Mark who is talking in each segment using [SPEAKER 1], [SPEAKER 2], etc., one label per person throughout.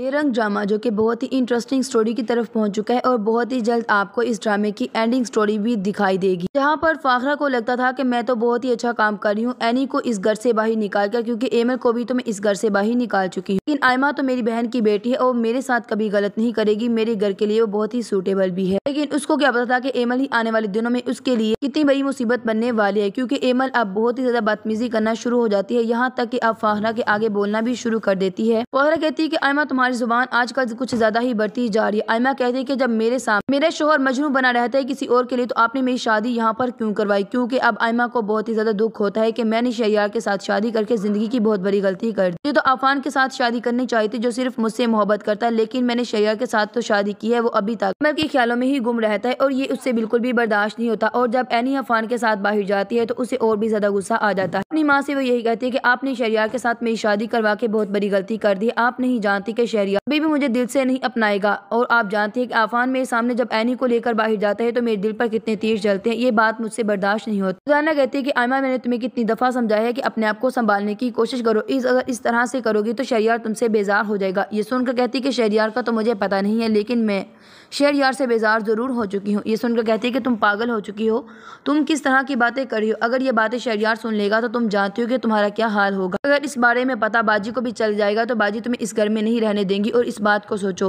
[SPEAKER 1] ये रंग ड्रामा जो कि बहुत ही इंटरेस्टिंग स्टोरी की तरफ पहुंच चुका है और बहुत ही जल्द आपको इस ड्रामे की एंडिंग स्टोरी भी दिखाई देगी जहां पर फाखरा को लगता था कि मैं तो बहुत ही अच्छा काम कर रही हूं एनी को इस घर से बाहर निकाल कर क्योंकि एमल को भी तो मैं इस घर से बाहर निकाल चुकी हूं लेकिन आयमा तो मेरी बहन की बेटी है और मेरे साथ कभी गलत नहीं करेगी मेरे घर के लिए वो बहुत ही सूटेबल भी है लेकिन उसको क्या पता था की एमल ही आने वाले दिनों में उसके लिए कितनी बड़ी मुसीबत बनने वाली है क्यूँकी एमल अब बहुत ही ज्यादा बदतमीजी करना शुरू हो जाती है यहाँ तक की अब फाखरा के आगे बोलना भी शुरू कर देती है फाखरा कहती है की आयमा हमारी ज़ुबान आजकल कुछ ज़्यादा ही बढ़ती जा रही है आयमा कहती है कि जब मेरे सामने मेरा शोहर मजनू बना रहता है किसी और के लिए तो आपने मेरी शादी यहाँ पर क्यों करवाई क्योंकि अब आयमा को बहुत ही ज़्यादा दुख होता है कि मैंने शैयार के साथ शादी करके ज़िंदगी की बहुत बड़ी गलती कर दी तो अफान के साथ शादी करनी चाहिए थी जो सिर्फ मुझसे मोहब्बत करता है लेकिन मैंने शैयार के साथ तो शादी की है वो अभी तक मैं मतलब के ख्यालों में ही गुम रहता है और ये उससे बिल्कुल भी बर्दाश्त नहीं होता और जब एनी अफान के साथ बाहर जाती है तो उसे और भी ज़्यादा गुस्सा आ जाता है अपनी माँ से वो यही कहती है की आपने शैयार के साथ मेरी शादी करवा के बहुत बड़ी गलती कर दी आप नहीं जानती की शहरिया भी मुझे दिल से नहीं अपनाएगा और आप जानते हैं कि आफान मेरे सामने जब एनी को लेकर बाहर जाता है तो मेरे दिल पर कितने तीर जलते हैं ये बात मुझसे बर्दाश्त नहीं होती जाना कहती है कि आयमा मैंने तुम्हें कितनी दफ़ा समझाया है कि अपने आप को संभालने की कोशिश करो इस अगर इस तरह से करोगी तो शहरियार तुमसे बेजार हो जाएगा ये सुनकर कहती है कि शहरियार का तो मुझे पता नहीं है लेकिन मैं शेर यार से बेजार ज़रूर हो चुकी हूँ ये सुनकर कहती है कि तुम पागल हो चुकी हो तुम किस तरह की बातें कर रही हो अगर ये बातें शेर यार सुन लेगा तो तुम जानती हो कि तुम्हारा क्या हाल होगा अगर इस बारे में पता बाजी को भी चल जाएगा तो बाजी तुम्हें इस घर में नहीं रहने देंगी और इस बात को सोचो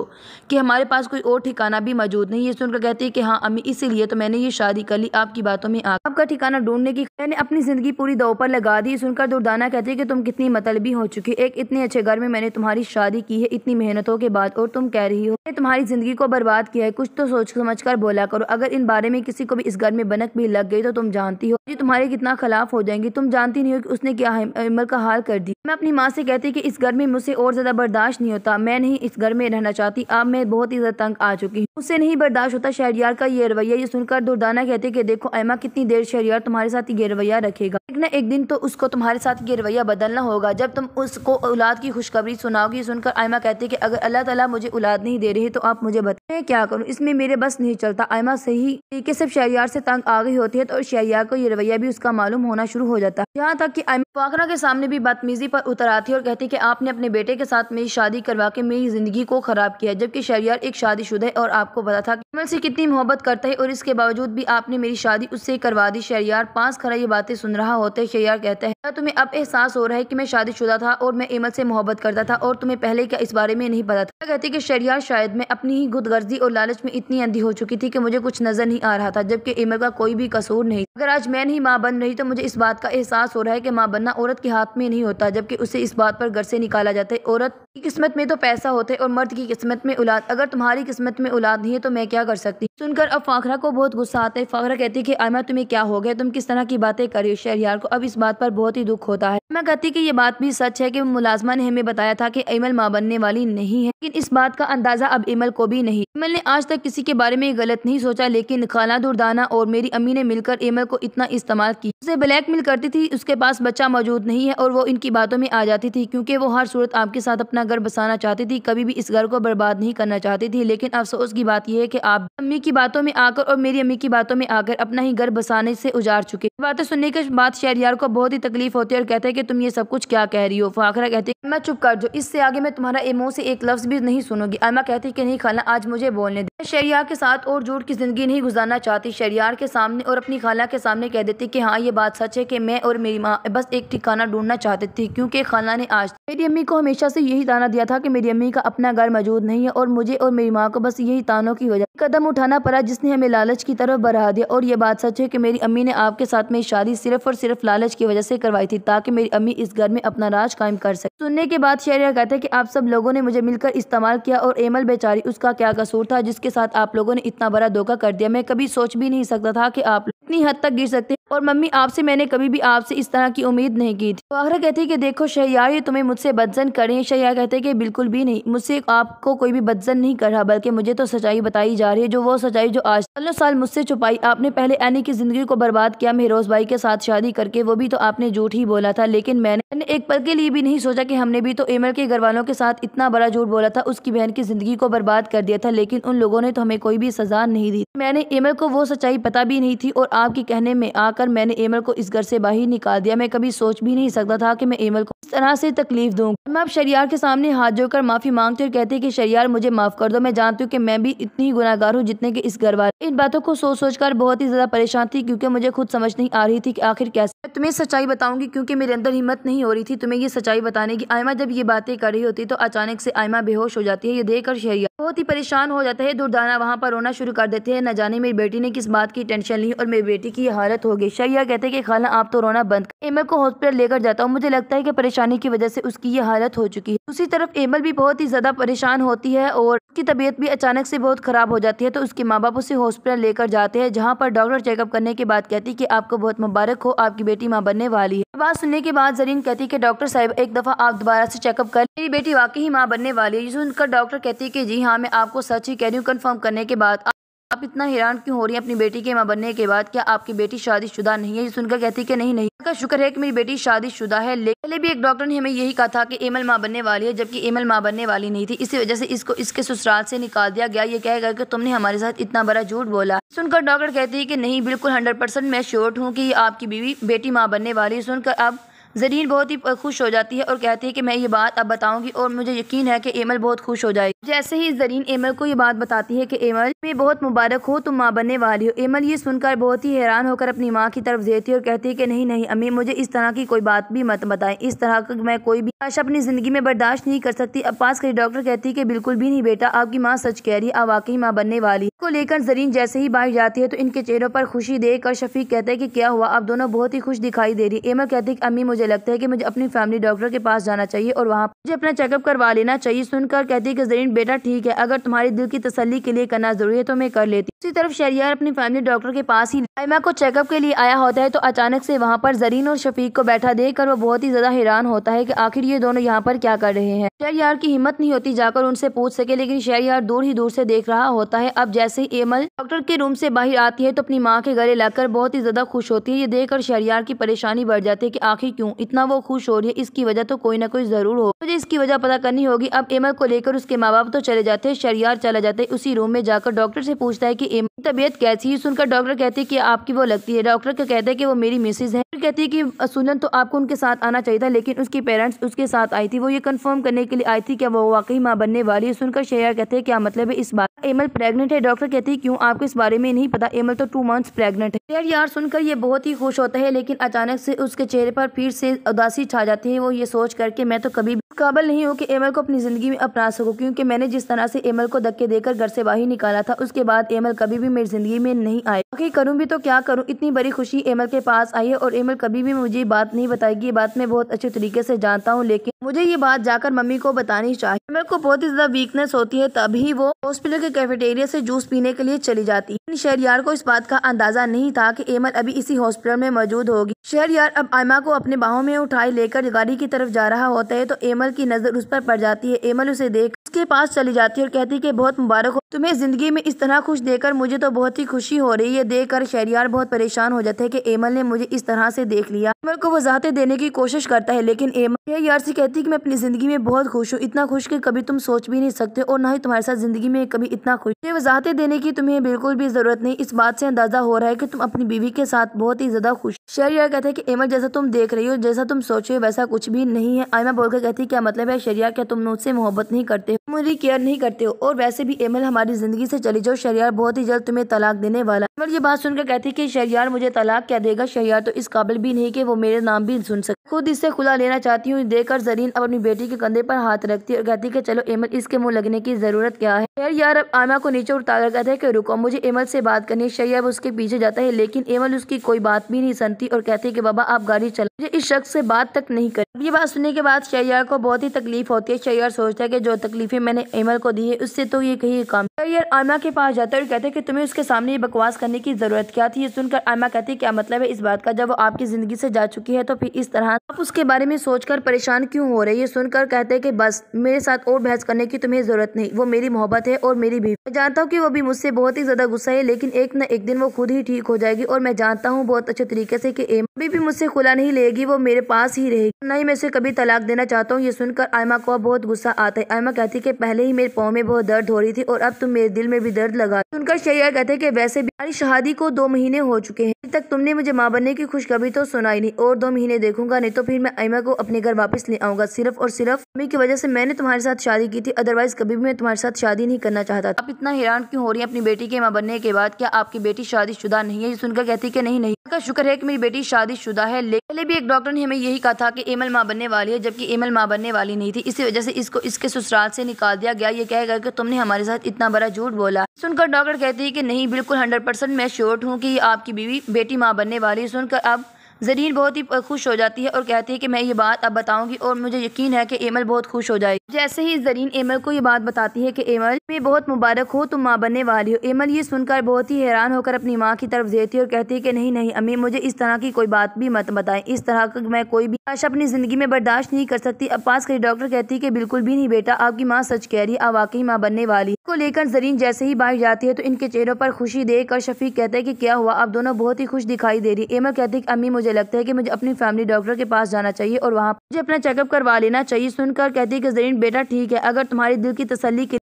[SPEAKER 1] कि हमारे पास कोई और ठिकाना भी मौजूद नहीं ये सुनकर कहती है कि हाँ अम्मी इसीलिए तो मैंने ये शादी कर ली आपकी बातों में आ आपका ठिकाना ढूंढने की मैंने अपनी ज़िंदगी पूरी दो पर लगा दी सुनकर दुर्दाना कहती है कि तुम कितनी मतलबी हो चुकी एक इतने अच्छे घर में मैंने तुम्हारी शादी की है इतनी मेहनतों के बाद और तुम कह रही हो तुम्हारी ज़िंदगी को बर्बाद किया है कुछ तो सोच समझ कर बोला करो अगर इन बारे में किसी को भी इस घर में बनक भी लग गई तो तुम जानती हो ये तुम्हारे कितना खिलाफ हो जाएंगे तुम जानती नहीं हो कि उसने क्या इमर का हाल कर दी मैं अपनी माँ से कहती कि इस घर में मुझसे और ज्यादा बर्दाश्त नहीं होता मैं नहीं इस घर में रहना चाहती अब मैं बहुत ही ज्यादा तंग आ चुकी हूँ मुझसे नहीं बर्दाश्त होता शहरियार का ये रवैया ये सुनकर दुर्दाना कहते कि देखो ऐमा कितनी देर शहरियार तुम्हारे साथ ये रवैया रखेगा एक ना एक दिन तो उसको तुम्हारे साथ ये रवैया बदलना होगा जब तुम उसको औलाद की खुशखबरी सुनाओगी सुनकर आयमा कहते कि अगर अल्लाह ताला मुझे औलाद नहीं दे रही तो आप मुझे बताए क्या क्या करूँ इसमें मेरे बस नहीं चलता आयमा सही तरीके से शहरियार से तंग आ गई होती है तो शहरियार को ये रवैया भी उसका मालूम होना शुरू हो जाता है यहाँ तक कि आयमा फाखरा के सामने भी बदतमीजी पर उतर आती है और कहती कि आपने अपने बेटे के साथ मेरी शादी करवा के मेरी जिंदगी को खराब किया जबकि शहरियार एक शुदा है और आपको पता था कमल से कितनी मोहब्बत करता है और इसके बावजूद भी आपने मेरी शादी उससे करवा दी शहरियार पास खरा ये बातें सुन रहा होता है शहरियार कहते हैं तुम्हें अब एहसास हो रहा है की मैं शुदा था और मैं एमल से मोहब्बत करता था और तुम्हें पहले क्या इस बारे में नहीं पता था कहती की शहरियार शायद मैं अपनी ही खुदगर्जी और लालच में इतनी अंधी हो चुकी थी कि मुझे कुछ नज़र नहीं आ रहा था जबकि इमर का कोई भी कसूर नहीं अगर आज मैं नहीं माँ बन रही तो मुझे इस बात का एहसास हो रहा है कि माँ बनना औरत के हाथ में नहीं होता जबकि उसे इस बात पर घर से निकाला जाता है औरत की किस्मत में तो पैसा होता है और मर्द की किस्मत में औलाद अगर तुम्हारी किस्मत में औलाद नहीं है तो मैं क्या कर सकती सुनकर अब फाखरा को बहुत गुस्सा आता है फाखरा कहती है की आयमा तुम्हें क्या हो गया तुम किस तरह की बातें करी शहरियार को अब इस बात पर बहुत ही दुख होता है मैं कहती कि ये बात भी सच है कि मुलाजमा ने हमें बताया था कि इमल माँ बनने वाली नहीं है लेकिन इस बात का अंदाजा अब इमल को भी नहीं इमल ने आज तक किसी के बारे में गलत नहीं सोचा लेकिन खाला दुर्दाना और मेरी अम्मी ने मिलकर एमर को इतना इस्तेमाल किया उसे ब्लैकमेल करती थी उसके पास बच्चा मौजूद नहीं है और वो इनकी बातों में आ जाती थी क्योंकि वो हर सूरत आपके साथ अपना घर बसाना चाहती थी कभी भी इस घर को बर्बाद नहीं करना चाहती थी लेकिन अफसोस की बात यह है की आप अम्मी की बातों में आकर और मेरी अम्मी की बातों में आकर अपना ही घर बसाने से उजार चुके बातें सुनने के बाद शहरियार को बहुत ही तकलीफ होती है और कहते हैं की तुम ये सब कुछ क्या कह रही हो फाखरा कहते मैं चुप कर जो इससे आगे मैं तुम्हारा एमओ से एक लफ्ज भी नहीं सुनूंगी अमा कहती कि नहीं खाना आज मुझे बोल बोलने दे शरिया के साथ और जोड़ की ज़िंदगी नहीं गुजारना चाहती शरियार के सामने और अपनी खाला के सामने कह देती कि हाँ ये बात सच है कि मैं और मेरी माँ बस एक ठिकाना ढूंढना चाहती थी क्योंकि खाला ने आज मेरी अम्मी को हमेशा से यही ताना दिया था कि मेरी अम्मी का अपना घर मौजूद नहीं है और मुझे और मेरी माँ को बस यही तानों की वजह कदम उठाना पड़ा जिसने हमें लालच की तरफ बढ़ा दिया और ये बात सच है की मेरी अम्मी ने आपके साथ मेरी शादी सिर्फ और सिर्फ लालच की वजह से करवाई थी ताकि मेरी अम्मी इस घर में अपना राज कायम कर सके सुनने के बाद शहरिया कहते हैं कि आप सब लोगों ने मुझे मिलकर इस्तेमाल किया और एमल बेचारी उसका क्या कसूर था था जिसके साथ आप लोगों ने इतना बड़ा धोखा कर दिया मैं कभी सोच भी नहीं सकता था कि आप इतनी हद तक गिर सकते और मम्मी आपसे मैंने कभी भी आपसे इस तरह की उम्मीद नहीं की थी तो आखिर कहती है कि देखो शहयार ये तुम्हें मुझसे बदजन करे शहयार कहते हैं कि बिल्कुल भी नहीं मुझसे आपको कोई भी बदजन नहीं कर रहा बल्कि मुझे तो सच्चाई बताई जा रही है जो वो सच्चाई जो आज सोलह साल मुझसे छुपाई आपने पहले एनी की जिंदगी को बर्बाद किया मेहरोज भाई के साथ शादी करके वो भी तो आपने झूठ ही बोला था लेकिन मैंने एक पल के लिए भी नहीं सोचा की हमने भी तो एमल के घर वालों के साथ इतना बड़ा झूठ बोला था उसकी बहन की जिंदगी को बर्बाद कर दिया था लेकिन उन लोगों ने तो हमें कोई भी सजा नहीं दी मैंने एमल को वो सच्चाई पता भी नहीं थी और आपके कहने में आप आकर मैंने एमल को इस घर से बाहर निकाल दिया मैं कभी सोच भी नहीं सकता था कि मैं एमल को इस तरह से तकलीफ दूंगा मैं अब शरियार के सामने हाथ जोड़कर माफी मांगते और कहते कि शरियार मुझे माफ कर दो मैं जानती हूँ कि मैं भी इतनी गुनागार हूँ जितने की इस घर वाले इन बातों को सोच सोच कर बहुत ही ज्यादा परेशान थी क्यूँकी मुझे खुद समझ नहीं आ रही थी की आखिर कैसे मैं तुम्हें सच्चाई बताऊंगी क्यूँकी मेरे अंदर हिम्मत नहीं हो रही थी तुम्हें ये सच्चाई बताने की आयमा जब ये बातें कर रही होती तो अचानक से आयमा बेहोश हो जाती है ये देखकर शहरिया बहुत ही परेशान हो जाता है दुर्दाना वहाँ पर रोना शुरू कर देते हैं न जाने मेरी बेटी ने किस बात की टेंशन ली और मेरी बेटी की हालत हो गई लगे शैया कहते कि खाला आप तो रोना बंद एमल को हॉस्पिटल लेकर जाता हूँ मुझे लगता है कि परेशानी की वजह से उसकी ये हालत हो चुकी है दूसरी तरफ एमल भी बहुत ही ज्यादा परेशान होती है और उसकी तबीयत भी अचानक से बहुत खराब हो जाती है तो उसके माँ बाप उसे हॉस्पिटल लेकर जाते हैं जहाँ पर डॉक्टर चेकअप करने के बाद कहती है की आपको बहुत मुबारक हो आपकी बेटी माँ बनने वाली है बात सुनने के बाद जरीन कहती है की डॉक्टर साहब एक दफा आप दोबारा से चेकअप कर मेरी बेटी वाकई ही माँ बनने वाली है सुनकर डॉक्टर कहती है की जी हाँ मैं आपको सच ही कह रही हूँ कन्फर्म करने के बाद आप इतना हैरान क्यों हो रही हैं अपनी बेटी के माँ बनने के बाद क्या आपकी बेटी शादीशुदा नहीं है ये सुनकर कहती कि नहीं नहीं का शुक्र है कि मेरी बेटी शादीशुदा है पहले भी एक डॉक्टर ने हमें यही कहा था कि एमल माँ बनने वाली है जबकि एमल माँ बनने वाली नहीं थी इसी वजह से इसको इसके ससुराल से निकाल दिया गया ये कहकर कि तुमने हमारे साथ इतना बड़ा झूठ बोला सुनकर डॉक्टर कहती है कि नहीं बिल्कुल हंड्रेड मैं श्योर हूँ कि आपकी बीवी बेटी माँ बनने वाली है सुनकर अब जरीन बहुत ही खुश हो जाती है और कहती है कि मैं ये बात अब बताऊंगी और मुझे यकीन है कि एमल बहुत खुश हो जाएगी जैसे ही जरीन एमल को ये बात बताती है कि एमल मैं बहुत मुबारक हो तुम माँ बनने वाली हो एमल ये सुनकर बहुत ही हैरान होकर अपनी माँ की तरफ देती है और कहती है कि नहीं नहीं अम्मी मुझे इस तरह की कोई बात भी मत बताएं इस तरह का मैं कोई भी आशा अपनी ज़िंदगी में बर्दाश्त नहीं कर सकती अब पास खड़ी डॉक्टर कहती है कि बिल्कुल भी नहीं बेटा आपकी माँ सच कह रही है आप वाकई माँ बनने वाली को लेकर जरीन जैसे ही बाहर जाती है तो इनके चेहरों पर खुशी देख और शफीक कहते हैं कि क्या हुआ आप दोनों बहुत ही खुश दिखाई दे रही एमल कहती है कि अम्मी मुझे मुझे लगता है कि मुझे अपनी फैमिली डॉक्टर के पास जाना चाहिए और वहाँ मुझे अपना चेकअप करवा लेना चाहिए सुनकर कहती है कि जरीन बेटा ठीक है अगर तुम्हारी दिल की तसली के लिए करना जरूरी है तो मैं कर लेती उसी तरफ शहरियार अपनी फैमिली डॉक्टर के पास ही आयमा को चेकअप के लिए आया होता है तो अचानक से वहाँ पर जरीन और शफीक को बैठा देख कर वो बहुत ही ज्यादा हैरान होता है की आखिर ये दोनों यहाँ पर क्या कर रहे हैं शहरियार की हिम्मत नहीं होती जाकर उनसे पूछ सके लेकिन शहरियार दूर ही दूर से देख रहा होता है अब जैसे ही एमल डॉक्टर के रूम से बाहर आती है तो अपनी माँ के गले लगकर बहुत ही ज्यादा खुश होती है ये देखकर शहरियार की परेशानी बढ़ जाती है कि आखिर क्यों हूँ इतना वो खुश हो रही है इसकी वजह तो कोई ना कोई ज़रूर हो मुझे इसकी वजह पता करनी होगी अब एमर को लेकर उसके माँ बाप तो चले जाते हैं शरियार चला जाते हैं उसी रूम में जाकर डॉक्टर से पूछता है कि एमर की तबीयत कैसी है सुनकर डॉक्टर कहते हैं कि आपकी वो लगती है डॉक्टर का कहते हैं कि वो मेरी मिसेज है कहती है कि सुनन तो आपको उनके साथ आना चाहिए था लेकिन उसके पेरेंट्स उसके साथ आई थी वो ये कंफर्म करने के लिए आई थी क्या वो वाकई माँ बनने वाली है सुनकर शेयर कहते हैं क्या मतलब है इस बार एमल प्रेगनेंट है डॉक्टर कहती है क्यों आपको इस बारे में नहीं पता एमल तो टू मंथ्स प्रेगनेंट है यार सुनकर ये बहुत ही खुश होता है लेकिन अचानक से उसके चेहरे पर फिर से से उदासी छा जाती है वो ये सोच करके मैं तो कभी काबल नहीं हूँ कि एमल को अपनी ज़िंदगी में अपना सकूँ क्योंकि मैंने जिस तरह से एमल को धक्के देकर घर से बाहर निकाला था उसके बाद एमल कभी भी मेरी ज़िंदगी में नहीं आए आखिर करूँ भी तो क्या करूँ इतनी बड़ी खुशी एमल के पास आई है और एमल कभी भी मुझे बात नहीं बताएगी ये बात मैं बहुत अच्छे तरीके से जानता हूँ लेकिन मुझे ये बात जाकर मम्मी को बतानी चाहिए अमर को बहुत ही ज़्यादा वीकनेस होती है तभी वो हॉस्पिटल के कैफेटेरिया से जूस पीने के लिए चली जाती लेकिन शहरियार को इस बात का अंदाजा नहीं था कि एमल अभी इसी हॉस्पिटल में मौजूद होगी शहरियार अब आयमा को अपने बाहों में उठाए लेकर गाड़ी की तरफ जा रहा होता है तो एमल की नज़र उस पर पड़ जाती है एमल उसे देख उसके पास चली जाती है और कहती है बहुत मुबारक हो तुम्हें जिंदगी में इस तरह खुश देकर मुझे तो बहुत ही खुशी हो रही है देख कर शहरियार बहुत परेशान हो जाते हैं की एमल ने मुझे इस तरह से देख लिया एमल को वजाहते देने की कोशिश करता है लेकिन एमल शहरियार से कहती कहती है कि मैं अपनी ज़िंदगी में बहुत खुश हूँ इतना खुश कि कभी तुम सोच भी नहीं सकते और ना ही तुम्हारे साथ ज़िंदगी में कभी इतना खुश ये वजहते देने की तुम्हें बिल्कुल भी ज़रूरत नहीं इस बात से अंदाज़ा हो रहा है कि तुम अपनी बीवी के साथ बहुत ही ज़्यादा खुश शरिया कहते हैं कि एमर जैसा तुम देख रही हो जैसा तुम सोच रहे हो वैसा कुछ भी नहीं है आयमा बोलकर कहती है क्या मतलब है शरिया क्या तुम मुझसे मोहब्बत नहीं करते हो मेरी केयर नहीं करते हो और वैसे भी एमल हमारी ज़िंदगी से चली जाओ शरियार बहुत ही जल्द तुम्हें तलाक देने वाला एमल ये बात सुनकर कहती है कि शरियार मुझे तलाक क्या देगा शरियार तो इस काबिल भी नहीं कि वो मेरे नाम भी सुन सके खुद इससे खुला लेना चाहती हूँ देकर जरिए अमीन अब अपनी बेटी के कंधे पर हाथ रखती है और कहती है चलो एमल इसके मुंह लगने की जरूरत क्या है शेर यार अब आमा को नीचे उठा कर कहता है कि रुको मुझे एमल से बात करनी है अब उसके पीछे जाता है लेकिन एमल उसकी कोई बात भी नहीं सुनती और कहती है कि बाबा आप गाड़ी चला मुझे इस शख्स से बात तक नहीं कर ये बात सुनने के बाद शैयार को बहुत ही तकलीफ होती है शैयार सोचता है की जो तकलीफे मैंने एमल को दी है उससे तो ये कहीं काम शैयार आमा के पास जाता है और कहते हैं की तुम्हें उसके सामने ये बकवास करने की जरूरत क्या थी ये सुनकर आमा कहती है क्या मतलब है इस बात का जब वो आपकी जिंदगी से जा चुकी है तो फिर इस तरह आप उसके बारे में सोचकर परेशान क्यों हो हो रही है सुनकर कहते कि बस मेरे साथ और बहस करने की तुम्हें जरूरत नहीं वो मेरी मोहब्बत है और मेरी भी मैं जानता हूँ कि वो भी मुझसे बहुत ही ज्यादा गुस्सा है लेकिन एक न एक दिन वो खुद ही ठीक हो जाएगी और मैं जानता हूँ बहुत अच्छे तरीके से कि एम अभी भी मुझसे खुला नहीं लेगी वो मेरे पास ही रहेगी नहीं मैं उसे कभी तलाक देना चाहता हूँ ये सुनकर आयमा को बहुत गुस्सा आता है आयमा कहती है पहले ही मेरे पाँव में बहुत दर्द हो रही थी और अब तुम मेरे दिल में भी दर्द लगा सुनकर शैया कहते कि वैसे भी हमारी शादी को दो महीने हो चुके हैं अभी तक तुमने मुझे माँ बनने की खुशखबरी तो सुनाई नहीं और दो महीने देखूंगा नहीं तो फिर मैं आयमा को अपने घर वापस ले आऊंगा होगा सिर्फ और सिर्फ मम्मी की वजह से मैंने तुम्हारे साथ शादी की थी अदरवाइज कभी भी मैं तुम्हारे साथ शादी नहीं करना चाहता आप इतना हैरान क्यों हो रही है अपनी बेटी के माँ बनने के बाद क्या आपकी बेटी शुदा नहीं है ये सुनकर कहती की नहीं नहीं का शुक्र है की मेरी बेटी शुदा है पहले भी एक डॉक्टर ने हमें यही कहा था की एमल माँ बनने वाली है जबकि एमल माँ बनने वाली नहीं थी इसी वजह से इसको इसके ससुराल से निकाल दिया गया ये गया की तुमने हमारे साथ इतना बड़ा झूठ बोला सुनकर डॉक्टर कहती है की नहीं बिल्कुल हंड्रेड परसेंट मैं श्योर हूँ की आपकी बीवी बेटी माँ बनने वाली है सुनकर अब जरीन बहुत ही खुश हो जाती है और कहती है कि मैं ये बात अब बताऊंगी और मुझे यकीन है कि एमल बहुत खुश हो जाएगी जैसे ही जरीन एमल को ये बात बताती है कि एमल मैं बहुत मुबारक हो तुम माँ बनने वाली हो एमल ये सुनकर बहुत ही हैरान होकर अपनी माँ की तरफ देती है और कहती है कि नहीं नहीं अम्मी मुझे इस तरह की कोई बात भी मत बताए इस तरह का मैं कोई भी आशा अपनी ज़िंदगी में बर्दाश्त नहीं कर सकती अब पास करी डॉक्टर कहती है की बिल्कुल भी नहीं बेटा आपकी माँ सच कह रही है आप वाकई माँ बनने वाली को लेकर जरीन जैसे ही बाहर जाती है तो इनके चेहरों पर खुशी देख और शफीक कहते हैं की क्या हुआ आप दोनों बहुत ही खुश दिखाई दे रही एमल कहती है अम्मी मुझे मुझे लगता है कि मुझे अपनी फैमिली डॉक्टर के पास जाना चाहिए और वहाँ मुझे अपना चेकअप करवा लेना चाहिए सुनकर कहती है कि जरीन बेटा ठीक है अगर तुम्हारे दिल की तसली के